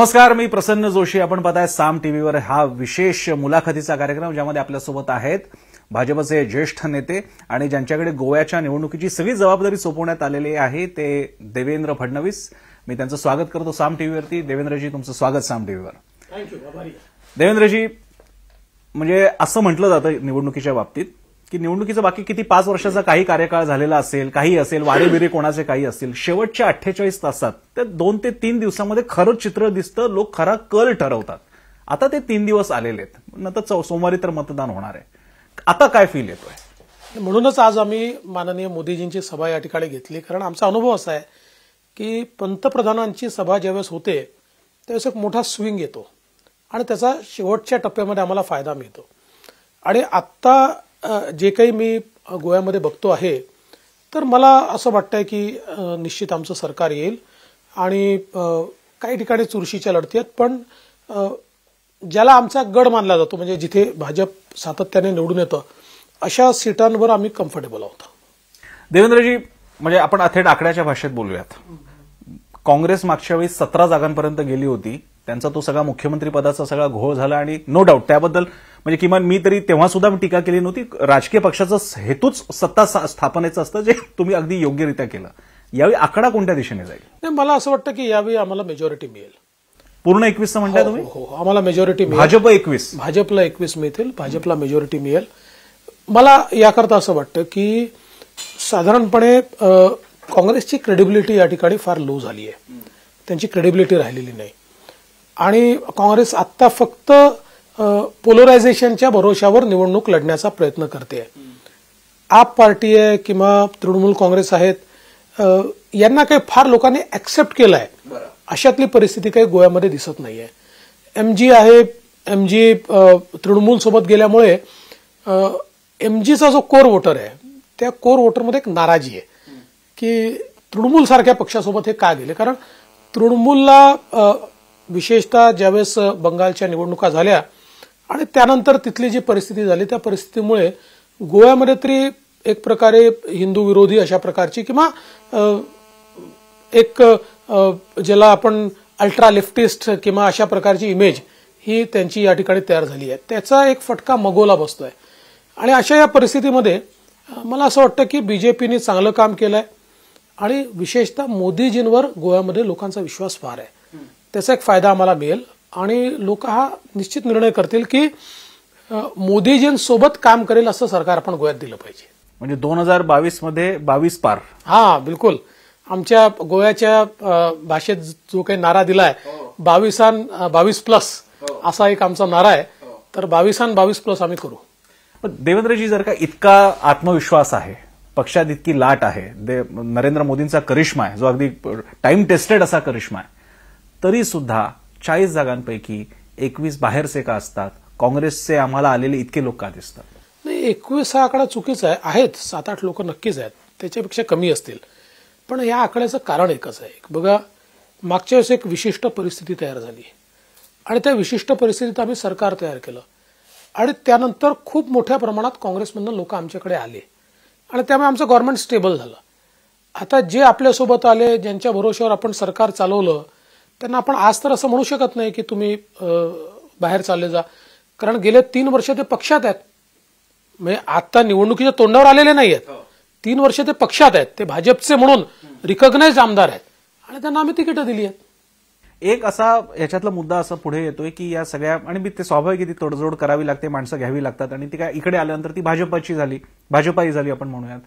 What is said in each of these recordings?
नमस्कार मी प्रसन्न जोशी आपण पाहताय साम टीव्हीवर हा विशेष मुलाखतीचा कार्यक्रम ज्यामध्ये आपल्यासोबत आहेत भाजपचे ज्येष्ठ नेते आणि ज्यांच्याकडे गोव्याच्या निवडणुकीची सगळी जबाबदारी सोपवण्यात आलेली आहे ते देवेंद्र फडणवीस मी त्यांचं स्वागत करतो साम टीव्हीवरती देवेंद्रजी तुमचं स्वागत साम टीव्हीवर देवेंद्रजी म्हणजे असं म्हटलं जातं निवडणुकीच्या बाबतीत की निवडणुकीचं बाकी किती पाच वर्षाचा काही कार्यकाळ झालेला असेल काही असेल वारेबिरे कोणाचे काही असतील शेवटच्या अठ्ठेचाळीस तासात त्या दोन ते तीन दिवसामध्ये खरं चित्र दिसतं लोक खरा कल ठरवतात आता ते तीन दिवस आलेले आहेत नंतर सोमवारी तर मतदान होणार आहे आता काय फील येतोय म्हणूनच आज आम्ही माननीय मोदीजींची सभा या ठिकाणी घेतली कारण आमचा अनुभव असा आहे की पंतप्रधानांची सभा ज्यावेळेस होते त्यावेळेस एक मोठा स्विंग येतो आणि त्याचा शेवटच्या टप्प्यामध्ये आम्हाला फायदा मिळतो आणि आत्ता जे काही मी गोव्यामध्ये बघतो आहे तर मला असं वाटतंय की निश्चित आमचं सरकार येईल आणि काही ठिकाणी चुरशीच्या लढती आहेत पण ज्याला आमचा गड मानला जातो म्हणजे जिथे भाजप सातत्याने निवडून येतं अशा सीटांवर आम्ही कम्फर्टेबल आहोत देवेंद्रजी म्हणजे आपण अथेट आकड्याच्या भाषेत बोलूयात काँग्रेस मागच्या वेळी सतरा जागांपर्यंत गेली होती त्यांचा तो सगळा मुख्यमंत्री पदाचा सगळा घोळ झाला आणि नो डाऊट त्याबद्दल म्हणजे किमान मी तरी तेव्हा सुद्धा टीका केली नव्हती राजकीय पक्षाचा हेतूच सत्ता स्थापनेचं असतं जे तुम्ही अगदी योग्यरित्या केलं यावेळी आकडा कोणत्या दिशेने जाईल मला असं वाटतं की यावेळी आम्हाला मेजॉरिटी मिळेल पूर्ण एकवीस म्हणता हो, तुम्ही हो, हो. आम्हाला मेजॉरिटी मिळेल भाजप एकवीस भाजपला एकवीस मिळतील भाजपला मेजॉरिटी मिळेल मला याकरता असं वाटतं की साधारणपणे काँग्रेसची क्रेडिबिलिटी या ठिकाणी फार लो झाली आहे त्यांची क्रेडिबिलिटी राहिलेली नाही आणि काँग्रेस आत्ता फक्त पोलरायझेशनच्या भरोशावर निवडणूक लढण्याचा प्रयत्न करते आप पार्टी आहे किंवा तृणमूल काँग्रेस आहेत यांना काही फार लोकांनी ऍक्सेप्ट केलं आहे अशातली परिस्थिती काही गोव्यामध्ये दिसत नाहीये एमजी आहे एमजी तृणमूल सोबत गेल्यामुळे एमजीचा जो कोर वोटर आहे त्या कोर वोटरमध्ये एक नाराजी आहे की तृणमूल सारख्या पक्षासोबत हे का गेले कारण तृणमूलला विशेषतः ज्यावेळेस बंगालच्या निवडणुका झाल्या आणि त्यानंतर तिथली जी परिस्थिती झाली त्या परिस्थितीमुळे गोव्यामध्ये तरी एक प्रकारे हिंदू विरोधी अशा प्रकारची किंवा एक ज्याला आपण अल्ट्रा लेफ्टिस्ट किंवा अशा प्रकारची इमेज ही त्यांची या ठिकाणी तयार झाली आहे त्याचा एक फटका मगोला बसतोय आणि अशा या परिस्थितीमध्ये मला असं वाटतं की बीजेपीने चांगलं काम केलं आहे आणि विशेषतः मोदीजींवर गोव्यामध्ये लोकांचा विश्वास फार आहे त्याचा एक फायदा आम्हाला मिळेल आणि लोक हा निश्चित निर्णय करतील की मोदीजींसोबत काम करेल असं सरकार आपण गोव्यात दिलं पाहिजे म्हणजे दोन हजार बावीस मध्ये बावीस पार हा बिलकुल आमच्या गोव्याच्या भाषेत जो काही नारा दिलाय हो. बावीसान बावीस प्लस हो. असा एक आमचा नारा आहे हो. तर बावीसान बावीस प्लस आम्ही करू देवेंद्रजी जर का इतका आत्मविश्वास आहे पक्षात इतकी लाट आहे नरेंद्र मोदींचा करिश्मा आहे जो अगदी टाइम टेस्टेड असा करिश्मा आहे तरी सुद्धा चाळीस जागांपैकी एकवीस बाहेरचे का असतात काँग्रेसचे आम्हाला आलेले इतके लोक का दिसतात नाही एकवीस हा आकडा चुकीचा आहे आहेत सात आठ लोक नक्कीच आहेत त्याच्यापेक्षा कमी असतील पण या आकड्याचं कारण एकच आहे बघा मागच्या वेळेस एक विशिष्ट परिस्थिती तयार झाली आणि त्या विशिष्ट परिस्थितीत आम्ही सरकार तयार केलं आणि त्यानंतर खूप मोठ्या प्रमाणात काँग्रेसमधनं लोक आमच्याकडे आले आणि त्यामुळे आमचं गव्हर्नमेंट स्टेबल झालं आता जे आपल्यासोबत आले ज्यांच्या भरोश्यावर आपण सरकार चालवलं त्यांना आपण आज तर असं म्हणू शकत नाही की तुम्ही बाहेर चालले जा कारण गेले तीन वर्ष ते पक्षात आहेत म्हणजे आता निवडणुकीच्या तोंडावर आलेले नाही आहेत हो. तीन वर्ष ते पक्षात आहेत ते भाजपचे म्हणून रिकग्नाइज आमदार आहेत आणि त्यांना आम्ही तिकीटं दिली आहेत एक असा याच्यातला मुद्दा असा पुढे येतोय की या सगळ्या आणि मी ते स्वाभाविक ती तोडजोड करावी लागते माणसं घ्यावी लागतात आणि ती काय इकडे आल्यानंतर ती भाजपाची झाली भाजपाही झाली आपण म्हणूयात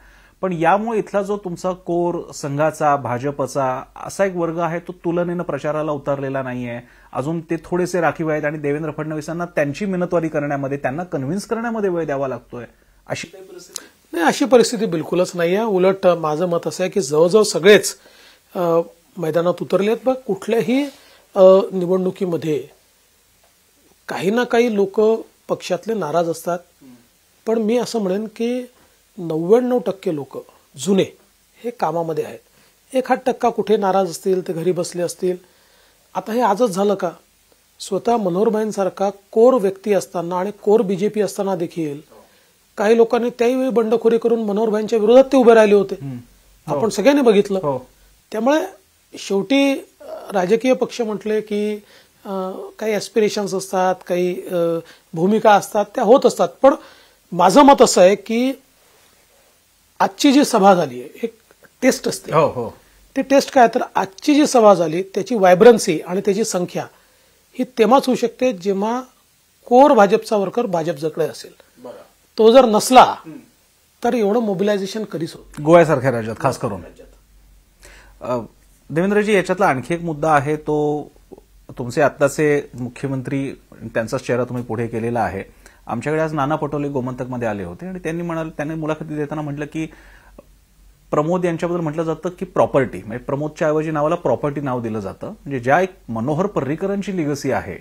पण यामुळे इथला जो तुमचा कोर संघाचा भाजपचा असा एक वर्ग आहे तो तुलनेनं प्रचाराला उतरलेला नाहीये अजून ते थोडेसे राखीव आहेत आणि देवेंद्र फडणवीसांना त्यांची मिनतवारी करण्यामध्ये त्यांना कन्व्हिन्स करण्यामध्ये वेळ द्यावा लागतोय अशी परिस्थिती नाही अशी परिस्थिती बिलकुलच नाही आहे उलट माझं मत असं आहे की जवळजवळ सगळेच मैदानात उतरलेत बघ कुठल्याही निवडणुकीमध्ये काही ना काही लोक पक्षातले नाराज असतात पण मी असं म्हणेन की नव्याण्णव टक्के लोक जुने हे कामामध्ये आहेत एक हात टक्का कुठे नाराज असतील ते घरी बसले असतील आता हे आजच झालं का स्वतः मनोहरबाईंसारखा कोर व्यक्ती असताना आणि कोर बीजेपी असताना देखील काही लोकांनी त्याही वेळी बंडखोरी करून मनोहरबाईंच्या विरोधात ते उभे राहिले होते हो. आपण सगळ्यांनी बघितलं हो. त्यामुळे शेवटी राजकीय पक्ष म्हटले की काही ऍस्पिरेशन्स असतात काही भूमिका असतात त्या होत असतात पण माझं मत असं आहे की आजची जी सभा झाली आहे एक टेस्ट असते हो हो ते टेस्ट काय तर आजची जी सभा झाली त्याची वायब्रन्सी आणि त्याची संख्या ही तेव्हाच होऊ शकते जेव्हा कोर भाजपचा वर्कर भाजप जकडे असेल तो जर नसला तर एवढं मोबिलायझेशन कधीच होत गोव्यासारख्या राज्यात खास करून राज्यात देवेंद्रजी याच्यातला आणखी एक मुद्दा आहे तो तुमचे आत्ताचे मुख्यमंत्री त्यांचाच चेहरा तुम्ही पुढे केलेला आहे आमच्याकडे आज नाना पटोले गोमंतकमध्ये आले होते आणि त्यांनी म्हणाल त्यांनी मुलाखती देताना म्हटलं की प्रमोद यांच्याबद्दल म्हटलं जातं की प्रॉपर्टी म्हणजे प्रमोदच्या ऐवजी नावाला प्रॉपर्टी नाव दिलं जातं म्हणजे ज्या एक मनोहर पर्रिकरांची लिगसी आहे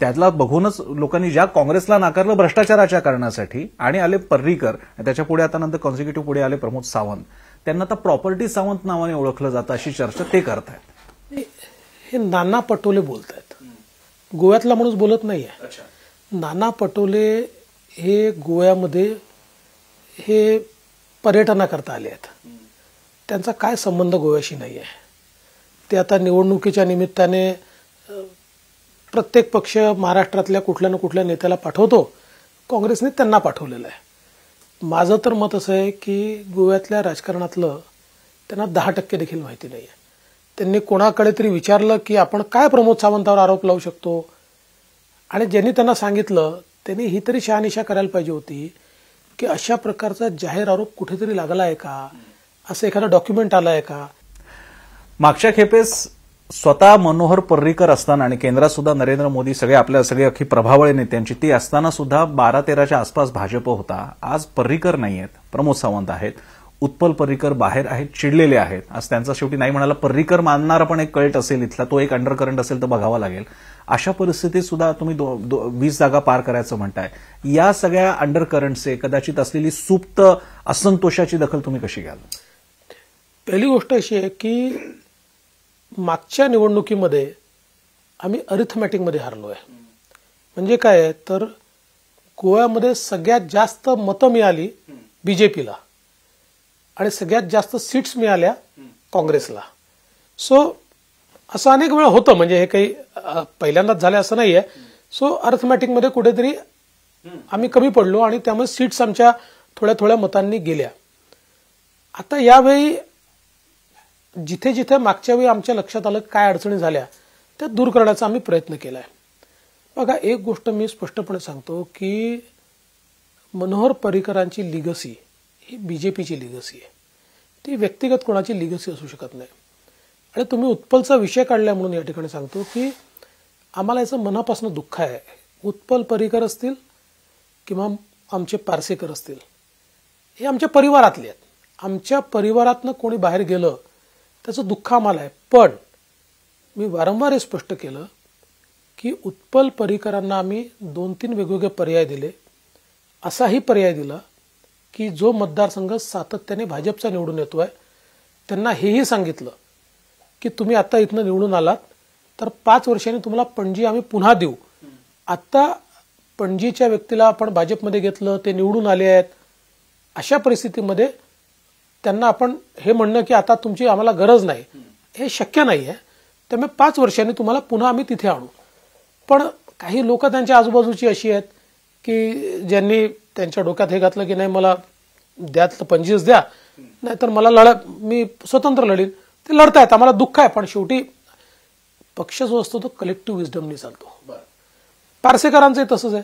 त्यातला बघूनच लोकांनी ज्या काँग्रेसला नाकारलं भ्रष्टाचाराच्या कारणासाठी आणि आले पर्रिकर त्याच्या पुढे आता नंतर कॉन्झिक्युटिव्ह पुढे आले प्रमोद सावंत त्यांना आता प्रॉपर्टी सावंत नावाने ओळखलं जातं अशी चर्चा ते करतायत हे नाना पटोले बोलत आहेत गोव्यातला माणूस बोलत नाहीये नाना पटोले हे गोव्यामध्ये हे पर्यटनाकरता आले आहेत त्यांचा काय संबंध गोव्याशी नाही आहे ते आता निवडणुकीच्या निमित्ताने प्रत्येक पक्ष महाराष्ट्रातल्या कुठल्या ना कुठल्या नेत्याला पाठवतो काँग्रेसने त्यांना पाठवलेलं आहे माझं तर मत असं आहे की गोव्यातल्या राजकारणातलं त्यांना दहा टक्के देखील माहिती नाही आहे त्यांनी कोणाकडे तरी विचारलं की आपण काय प्रमोद सावंतावर आरोप लावू शकतो आणि ज्यांनी त्यांना सांगितलं त्यांनी ही तरी शहानिशा करायला पाहिजे होती की अशा प्रकारचा जाहीर आरोप कुठेतरी लागला आहे का असं एखादा डॉक्युमेंट आलंय आहे का मागच्या खेपेस स्वतः मनोहर पर्रीकर असताना आणि केंद्रात सुद्धा नरेंद्र मोदी सगळे आपल्या सगळे अख्खी प्रभावळी नेत्यांची ती असताना सुद्धा बारा तेराच्या आसपास भाजप होता आज पर्रीकर नाही आहेत प्रमोद सावंत आहेत उत्पल पर्रिकर बाहेर आहेत चिडलेले आहेत आज त्यांचा शेवटी नाही म्हणाला पर्रिकर मानणारा पण एक कळट असेल इथला तो एक अंडर करंट असेल तर बघावा लागेल अशा परिस्थितीत सुद्धा तुम्ही वीस जागा पार करायचं म्हणताय या सगळ्या अंडर करंटचे कदाचित असलेली सुप्त असंतोषाची दखल तुम्ही कशी घ्याल पहिली गोष्ट अशी आहे की मागच्या निवडणुकीमध्ये आम्ही अरिथमॅटिकमध्ये हरलो आहे म्हणजे काय तर गोव्यामध्ये सगळ्यात जास्त मतं मिळाली बीजेपीला आणि सगळ्यात जास्त सीट्स मिळाल्या काँग्रेसला सो असं अनेक वेळा होतं म्हणजे हे काही पहिल्यांदाच झालं असं नाहीये सो अर्थमॅटिकमध्ये कुठेतरी आम्ही कमी पडलो आणि त्यामुळे सीट्स आमच्या थोड्या थोड्या मतांनी गेल्या आता यावेळी जिथे जिथे मागच्या वेळी आमच्या लक्षात आलं काय अडचणी झाल्या त्या दूर करण्याचा आम्ही प्रयत्न केला आहे बघा एक गोष्ट मी स्पष्टपणे सांगतो की मनोहर पर्रिकरांची लिगसी ही बीजेपीची लिगसी आहे ती व्यक्तिगत कोणाची लिगसी असू शकत नाही आणि तुम्ही उत्पलचा विषय काढला म्हणून या ठिकाणी सांगतो की आम्हाला याचं मनापासून दुःख आहे उत्पल परिकर असतील किंवा आमचे पारसेकर असतील हे आमच्या परिवारातले आहेत आमच्या परिवारातनं कोणी बाहेर गेलं त्याचं दुःख आम्हाला आहे पण मी वारंवार हे स्पष्ट केलं की उत्पल परिकरांना आम्ही दोन तीन वेगवेगळे पर्याय दिले असाही पर्याय दिला की जो मतदारसंघ सातत्याने भाजपचा निवडून येतोय त्यांना हेही सांगितलं की तुम्ही आता इथनं निवडून आलात तर पाच वर्षांनी तुम्हाला पणजी आम्ही पुन्हा देऊ आता पणजीच्या व्यक्तीला आपण भाजपमध्ये घेतलं ते निवडून आले आहेत अशा परिस्थितीमध्ये त्यांना आपण हे म्हणणं की आता तुमची आम्हाला गरज नाही हे शक्य नाही आहे त्यामुळे पाच वर्षांनी तुम्हाला पुन्हा आम्ही तिथे आणू पण काही लोक त्यांच्या आजूबाजूची अशी आहेत की ज्यांनी त्यांच्या डोक्यात हे घातलं की नाही मला द्यातलं पंजीस द्या नाहीतर मला लढत मी स्वतंत्र लढीन ते लढतायत आम्हाला दुःख आहे पण शेवटी पक्ष जो असतो तो कलेक्टिव्ह विजडमनी चालतो पारसेकरांचं तसंच आहे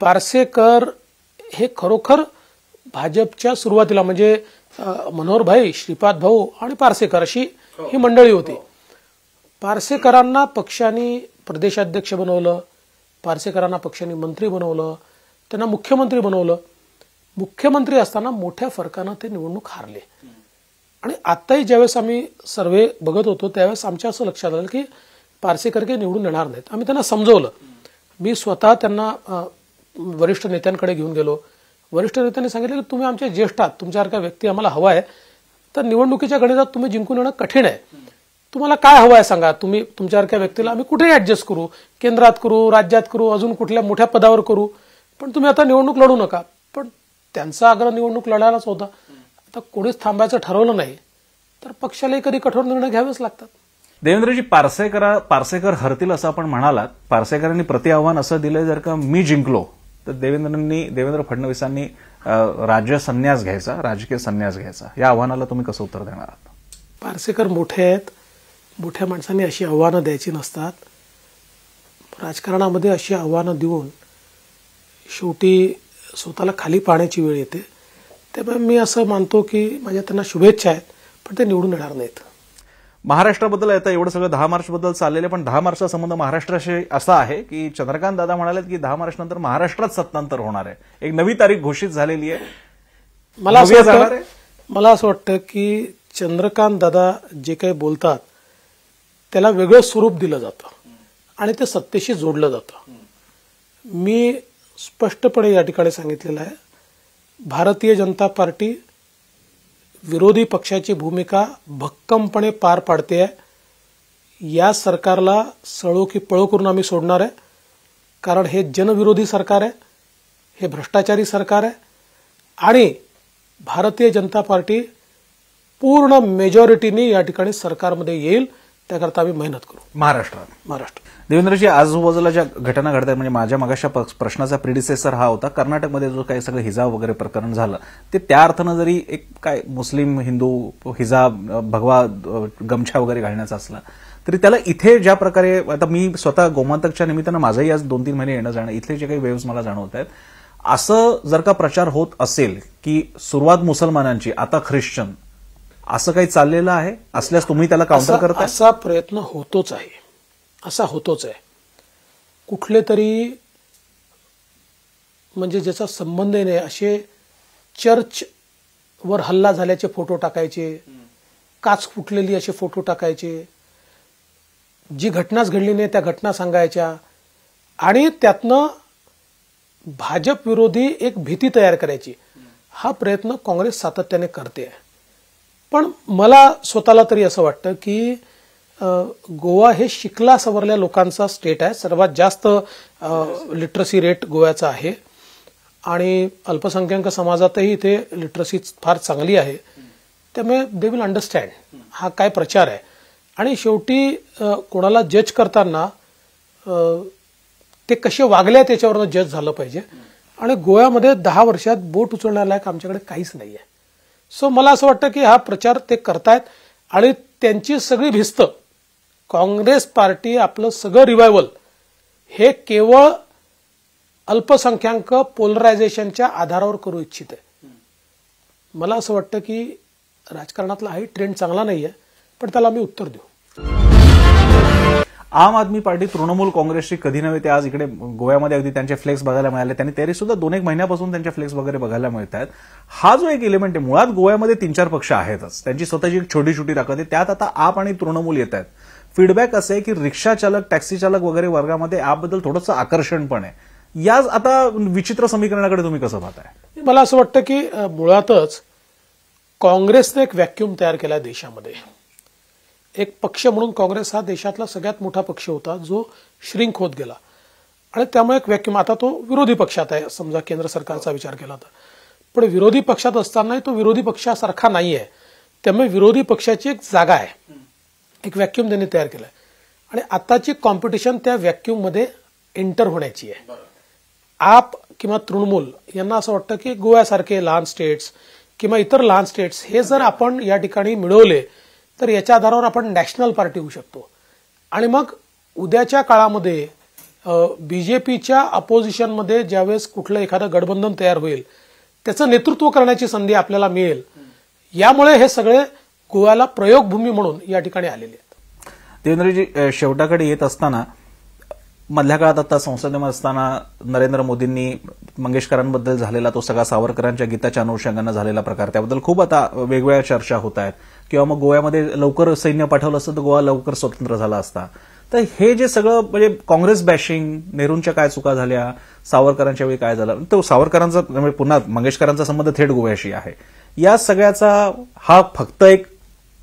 पारसेकर हे खरोखर भाजपच्या सुरुवातीला म्हणजे मनोहर भाई श्रीपाद भाऊ आणि पारसेकर अशी हो. ही मंडळी होती हो. पारसेकरांना पक्षाने प्रदेशाध्यक्ष बनवलं पारसेकरांना पक्षाने मंत्री बनवलं त्यांना मुख्यमंत्री बनवलं मुख्यमंत्री असताना मोठ्या फरकानं ते निवडणूक हारले आणि आताही ज्यावेळेस आम्ही सर्वे बघत होतो त्यावेळेस आमच्या असं लक्षात आलं की पारसेकर निवडून येणार नाहीत आम्ही त्यांना समजवलं मी स्वतः त्यांना वरिष्ठ नेत्यांकडे घेऊन गेलो वरिष्ठ नेत्यांनी सांगितलं की तुम्ही आमच्या ज्येष्ठ आहात तुमच्यासारखा व्यक्ती आम्हाला हवा आहे तर निवडणुकीच्या गणितात तुम्ही जिंकून येणं कठीण आहे तुम्हाला काय हवं आहे सांगा तुम्ही तुमच्यासारख्या व्यक्तीला आम्ही कुठेही ऍडजस्ट करू केंद्रात करू राज्यात करू अजून कुठल्या मोठ्या पदावर करू पण तुम्ही आता निवडणूक लढू नका पण त्यांचा आग्रह निवडणूक लढायलाच होता आता कोणीच थांबायचं ठरवलं नाही तर पक्षालाही कधी कठोर निर्णय घ्यावेच लागतात देवेंद्रजी पारसेकर पारसेकर हरतील असं आपण म्हणालात पारसेकरांनी प्रति आव्हान असं दिलं जर का मी जिंकलो तर देवेंद्रांनी देवेंद्र फडणवीसांनी राज्य संन्यास घ्यायचा राजकीय संन्यास घ्यायचा या आव्हानाला तुम्ही कसं उत्तर देणार आहात पारसेकर मोठे आहेत मोठ्या माणसांनी अशी आव्हानं द्यायची नसतात राजकारणामध्ये अशी आव्हानं देऊन शेवटी स्वतःला खाली पाहण्याची वेळ येते त्यामुळे मी असं मानतो की माझ्या त्यांना शुभेच्छा आहेत पण ते निवडून येणार नाहीत महाराष्ट्राबद्दल आता एवढं सगळं दहा बद्दल चाललेलं पण दहा मार्चचा संबंध महाराष्ट्राशी असा आहे की चंद्रकांत दादा म्हणाले की दहा मार्च नंतर महाराष्ट्रात सत्तांतर होणार आहे एक नवी तारीख घोषित झालेली आहे मला असं वाटतं मला असं वाटतं की चंद्रकांत दादा जे काही बोलतात त्याला वेगळं स्वरूप दिलं जातं आणि ते सत्तेशी जोडलं जातं मी स्पष्टपणे या ठिकाणी सांगितलेलं आहे भारतीय जनता पार्टी विरोधी पक्षाची भूमिका भक्कमपणे पार पाडते आहे या सरकारला सळो की पळो करून आम्ही सोडणार आहे कारण हे जनविरोधी सरकार आहे हे भ्रष्टाचारी सरकार आहे आणि भारतीय जनता पार्टी पूर्ण मेजॉरिटीने या ठिकाणी सरकारमध्ये येईल त्याकरता आम्ही मेहनत करू महाराष्ट्रात महाराष्ट्र देवेंद्रजी आजूबाजूला ज्या घटना घडतात म्हणजे माझ्या मगाशा प्रश्नाचा प्रिडिसेसर हा होता कर्नाटकमध्ये जो काही सगळं हिजाब वगैरे प्रकरण झालं ते त्या अर्थानं जरी एक काय मुस्लिम हिंदू हिजाब भगवा गमछा वगैरे घालण्याचा असला तरी त्याला इथे ज्या प्रकारे आता मी स्वतः गोमांतकच्या निमित्तानं माझंही आज दोन तीन महिने येणं जाणं इथले जे काही वेव्स मला जाणवत आहेत असं जर का प्रचार होत असेल की सुरुवात मुसलमानांची आता ख्रिश्चन असं काही चाललेलं आहे असल्यास तुम्ही त्याला काउंटर करता असा प्रयत्न होतोच आहे असा होतोच आहे कुठले तरी म्हणजे ज्याचा संबंध नाही असे चर्च वर हल्ला झाल्याचे फोटो टाकायचे काच फुटलेली असे फोटो टाकायचे जी घटनाच घडली नाही त्या घटना सांगायच्या आणि त्यातनं भाजप विरोधी एक भीती तयार करायची हा प्रयत्न काँग्रेस सातत्याने करते आहे पण मला स्वतःला तरी असं वाटतं की गोवा हे शिकला सवरल्या लोकांचा स्टेट आहे सर्वात जास्त लिटरसी रेट गोव्याचा आहे आणि अल्पसंख्याक समाजातही इथे लिटरसी फार चांगली आहे त्यामुळे दे विल अंडरस्टँड हा काय प्रचार आहे आणि शेवटी कोणाला जज करताना ते कसे वागले त्याच्यावर जज झालं पाहिजे आणि गोव्यामध्ये दहा वर्षात बोट उचलण्यालायक आमच्याकडे काहीच नाही आहे सो मला असं वाटतं की हा प्रचार ते करतायत आणि त्यांची सगळी भिस्त काँग्रेस पार्टी आपलं सगळं रिवायवल हे केवळ अल्पसंख्याक पोलरायझेशनच्या आधारावर करू इच्छित आहे मला असं वाटतं की राजकारणातला हाही ट्रेंड चांगला नाही आहे पण त्याला आम्ही उत्तर देऊ आम आदमी पार्टी तृणमूल काँग्रेसची कधी नव्हे ते आज इकडे गोव्यामध्ये अगदी त्यांचे फ्लेक्स बघायला मिळाले त्यांनी तरी सुद्धा दोन एक महिन्यापासून त्यांच्या फ्लेक्स वगैरे बघायला मिळत आहेत हा जो एक इलिमेंट आहे मुळात गोव्यामध्ये तीन चार पक्ष आहेतच त्यांची स्वतःची एक छोटी छोटी ताकद आहे त्यात आता आप आणि तृणमूल येत आहेत फीडबॅक असं आहे की रिक्षा चालक टॅक्सी चालक वगैरे वर्गामध्ये आपबद्दल थोडंसं आकर्षण पण आहे याच आता विचित्र समीकरणाकडे तुम्ही कसं पाहताय मला असं वाटतं की मुळातच काँग्रेसने एक व्हॅक्युम तयार केला देशामध्ये एक पक्ष म्हणून काँग्रेस हा देशातला सगळ्यात मोठा पक्ष होता जो श्रिंक होत गेला आणि त्यामुळे एक व्याक्युम आता तो विरोधी पक्षात आहे समजा केंद्र सरकारचा विचार केला तर पण विरोधी पक्षात असतानाही तो विरोधी पक्षासारखा नाही आहे त्यामुळे विरोधी पक्षाची एक जागा आहे एक व्हॅक्युम त्यांनी तयार केलाय आणि आताची कॉम्पिटिशन त्या मध्ये एंटर होण्याची आहे आप किंवा तृणमूल यांना असं वाटतं की गोव्यासारखे लहान स्टेट्स किंवा इतर लहान स्टेट्स हे जर आपण या ठिकाणी मिळवले तर याच्या आधारावर आपण नॅशनल पार्टी होऊ शकतो आणि मग उद्याच्या काळामध्ये बीजेपीच्या अपोजिशनमध्ये ज्यावेळेस कुठलं एखादं गठबंधन तयार होईल त्याचं नेतृत्व करण्याची संधी आपल्याला मिळेल यामुळे हे सगळे गोव्याला प्रयोगभूमी म्हणून या ठिकाणी आलेले आहेत देवेंद्रजी शेवटाकडे येत असताना मधल्या काळात आता संसदेमध्ये असताना नरेंद्र मोदींनी मंगेशकरांबद्दल झालेला तो सगळा सावरकरांच्या गीताच्या अनुषंगानं झालेला प्रकार त्याबद्दल खूप आता वेगवेगळ्या चर्चा होत आहेत किंवा मग गोव्यामध्ये लवकर सैन्य पाठवलं असतं तर गोवा लवकर स्वतंत्र झाला असता तर हे जे सगळं म्हणजे काँग्रेस बॅशिंग नेहरूंच्या काय चुका झाल्या सावरकरांच्या वेळी काय झालं तो सावरकरांचा म्हणजे पुन्हा मंगेशकरांचा संबंध थेट गोव्याशी आहे या सगळ्याचा हा फक्त एक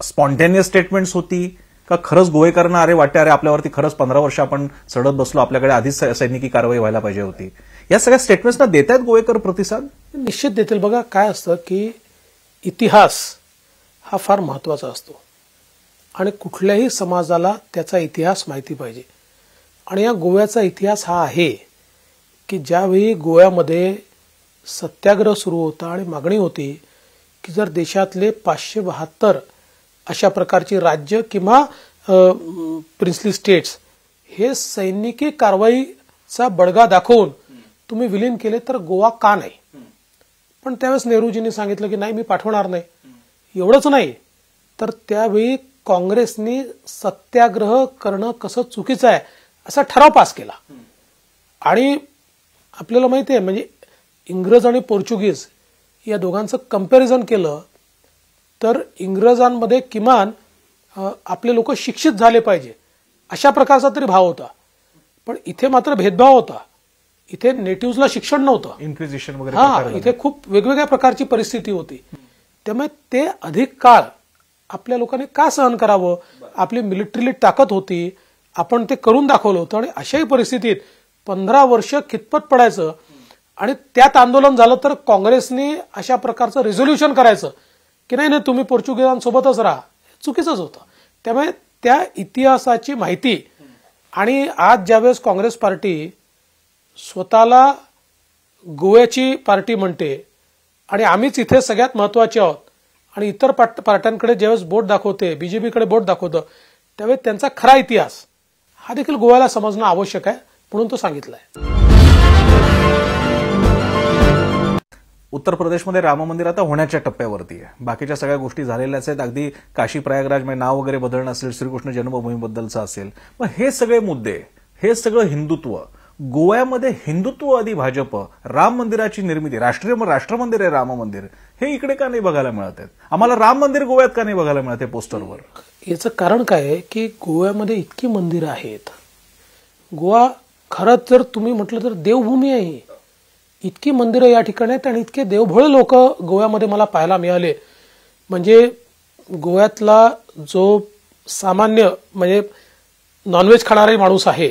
स्पॉन्टेनियस स्टेटमेंट्स होती का खरंच गोवेकरांना अरे वाटते अरे आपल्यावरती खरंच पंधरा वर्ष आपण चढत बसलो आपल्याकडे आधीच सैनिकी कारवाई व्हायला पाहिजे होती या सगळ्या स्टेटमेंट्सना देत आहेत गोवेकर प्रतिसाद निश्चित देतील बघा काय असतं की इतिहास हा फार महत्वाचा असतो आणि कुठल्याही समाजाला त्याचा इतिहास माहिती पाहिजे आणि या गोव्याचा इतिहास हा आहे की ज्यावेळी गोव्यामध्ये सत्याग्रह सुरू होता आणि मागणी होती की जर देशातले पाचशे बहात्तर अशा प्रकारची राज्य किंवा प्रिन्सली स्टेट्स हे सैनिकी कारवाईचा बडगा दाखवून तुम्ही विलीन केले तर गोवा का नाही पण त्यावेळेस नेहरूजींनी सांगितलं की नाही मी पाठवणार नाही एवढंच नाही तर त्यावेळी काँग्रेसनी सत्याग्रह करणं कसं चुकीचं आहे असा ठराव पास केला आणि आपल्याला माहिती आहे म्हणजे इंग्रज आणि पोर्चुगीज या दोघांचं कम्पॅरिझन केलं तर इंग्रजांमध्ये किमान आपले लोक शिक्षित झाले पाहिजे अशा प्रकारचा तरी भाव होता पण इथे मात्र भेदभाव होता इथे नेटिव्हला शिक्षण नव्हतं इन्क्विजिशन वगैरे हा इथे खूप वेगवेगळ्या प्रकारची परिस्थिती होती त्यामुळे ते अधिक काळ आपल्या लोकांनी का सहन करावं आपली मिलिटरीली ताकद होती आपण ते करून दाखवलं होतं आणि अशाही परिस्थितीत पंधरा वर्ष कितपत पडायचं आणि त्यात आंदोलन झालं तर काँग्रेसने अशा प्रकारचं रेझोल्युशन करायचं की नाही नाही तुम्ही पोर्चुगीजांसोबतच राहा चुकीचंच होतं त्यामुळे त्या इतिहासाची माहिती आणि आज ज्यावेळेस काँग्रेस पार्टी स्वतःला गोव्याची पार्टी म्हणते आणि आम्हीच इथे सगळ्यात महत्वाचे आहोत आणि इतर पार्ट्यांकडे ज्यावेळेस बोट दाखवते बीजेपीकडे बोट दाखवतं त्यावेळेस त्यांचा खरा इतिहास हा देखील गोव्याला समजणं आवश्यक आहे म्हणून तो सांगितला आहे उत्तर प्रदेशमध्ये राम मंदिर आता होण्याच्या टप्प्यावरती आहे बाकीच्या सगळ्या गोष्टी झालेल्याच आहेत अगदी काशी प्रयागराज म्हणजे नाव वगैरे बदलणं असेल श्रीकृष्ण जन्मभूमीबद्दलचं असेल मग हे सगळे मुद्दे हे सगळं हिंदुत्व गोव्यामध्ये हिंदुत्ववादी भाजप राम मंदिराची निर्मिती राष्ट्रीय राष्ट्रमंदिर आहे राम मंदिर हे इकडे का नाही बघायला मिळत आहेत आम्हाला राम मंदिर गोव्यात का नाही बघायला मिळत आहे पोस्टरवर याचं कारण काय आहे की गोव्यामध्ये इतकी मंदिरं आहेत गोवा खरंच जर तुम्ही म्हटलं तर देवभूमी आहे इतकी मंदिरं या ठिकाणी आहेत आणि इतके देवभोळे लोक गोव्यामध्ये मला पाहायला मिळाले म्हणजे गोव्यातला जो सामान्य म्हणजे नॉनव्हेज खाणारे माणूस आहे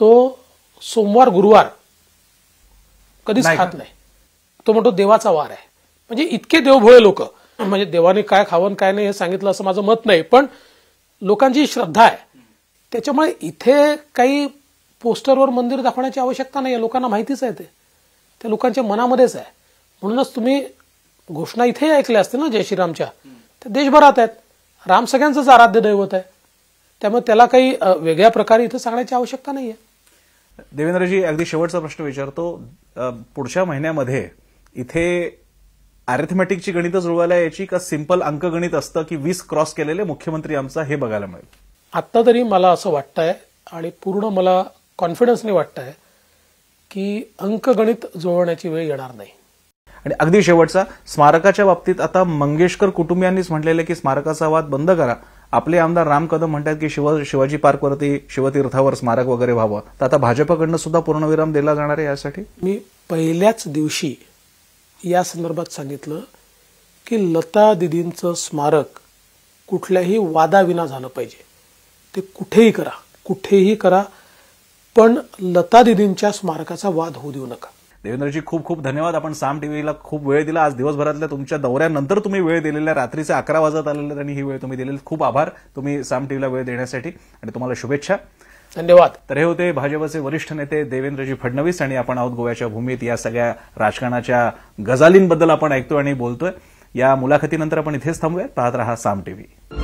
तो सोमवार गुरुवार कधीच खात नाही तो म्हणतो देवाचा वार आहे म्हणजे इतके देवभोळे लोक म्हणजे देवाने काय खावन काय नाही हे सांगितलं असं माझं मत नाही पण लोकांची श्रद्धा आहे त्याच्यामुळे इथे काही पोस्टरवर मंदिर दाखवण्याची आवश्यकता नाही लोकांना माहितीच आहे ते त्या लोकांच्या मनामध्येच आहे म्हणूनच तुम्ही घोषणा इथे ऐकल्या असते ना जय श्रीरामच्या त्या देशभरात आहेत राम सगळ्यांचंच आराध्य दैवत आहे त्यामुळे त्याला काही वेगळ्या प्रकारे इथं सांगण्याची आवश्यकता नाही आहे देवेंद्रजी अगदी शेवटचा प्रश्न विचारतो पुढच्या महिन्यामध्ये इथे अॅरिथमॅटिकची गणित जुळवायला याची का सिंपल अंकगणित असतं की वीस क्रॉस केलेले मुख्यमंत्री आमचा हे बघायला मिळेल आत्ता तरी मला असं वाटतंय आणि पूर्ण मला कॉन्फिडन्सने वाटतंय की अंकगणित जुळवण्याची वेळ येणार नाही आणि अगदी शेवटचा स्मारकाच्या बाबतीत आता मंगेशकर कुटुंबियांनीच म्हटलेलं की स्मारकाचा वाद बंद करा आपले आमदार राम कदम म्हणतात की शिव शिवाजी पार्कवरती शिवतीर्थावर स्मारक वगैरे व्हावं तर आता भाजपकडनं सुद्धा पूर्णविराम दिला जाणार आहे यासाठी मी पहिल्याच दिवशी या संदर्भात सांगितलं की लता दिदींचं स्मारक कुठल्याही वादाविना झालं पाहिजे ते कुठेही करा कुठेही करा पण लता दिदींच्या स्मारकाचा वाद होऊ देऊ नका देवेंद्रजी खूप खूप धन्यवाद आपण साम टीव्हीला खूप वेळ दिला आज दिवसभरातल्या तुमच्या दौऱ्यानंतर तुम्ही वेळ दिलेल्या रात्रीचे अकरा वाजत आलेले आणि ही वेळ तुम्ही दिलेली खूप आभार तुम्ही साम टीव्हीला वेळ देण्यासाठी आणि तुम्हाला शुभेच्छा धन्यवाद तर हे होते भाजपचे वरिष्ठ नेते देवेंद्रजी फडणवीस आणि आपण आहोत गोव्याच्या भूमीत या सगळ्या राजकारणाच्या गजालींबद्दल आपण ऐकतोय आणि बोलतोय या मुलाखतीनंतर आपण इथेच थांबूया पाहत रहा साम टीव्ही